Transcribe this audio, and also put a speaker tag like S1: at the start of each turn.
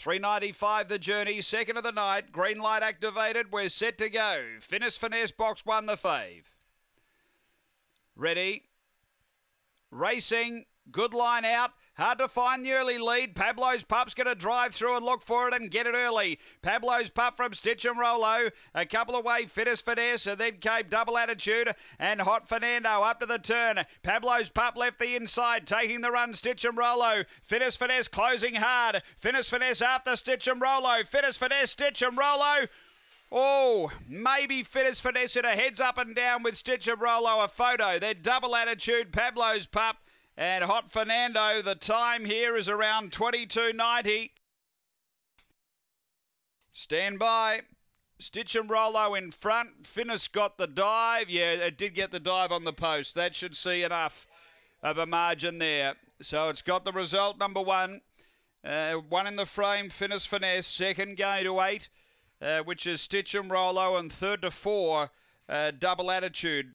S1: 395 the journey, second of the night. Green light activated. We're set to go. Finis Finesse Box one. the fave. Ready. Racing. Good line out. Hard to find the early lead. Pablo's Pup's going to drive through and look for it and get it early. Pablo's Pup from Stitch and Rolo. A couple away, Fittest Finesse, and then came Double Attitude and Hot Fernando up to the turn. Pablo's Pup left the inside, taking the run. Stitch and Rolo. Fittest Finesse closing hard. Fittest Finesse after Stitch and Rolo. Fittest Finesse, Stitch and Rolo. Oh, maybe Fittest Finesse in a heads up and down with Stitch and Rolo a photo. Then double attitude, Pablo's pup. And Hot Fernando, the time here is around 22.90. Stand by. Stitch and Rollo in front. Finnis got the dive. Yeah, it did get the dive on the post. That should see enough of a margin there. So it's got the result, number one. Uh, one in the frame, Finnis Finesse. Second going to eight, uh, which is Stitch and Rollo. And third to four, uh, Double Attitude.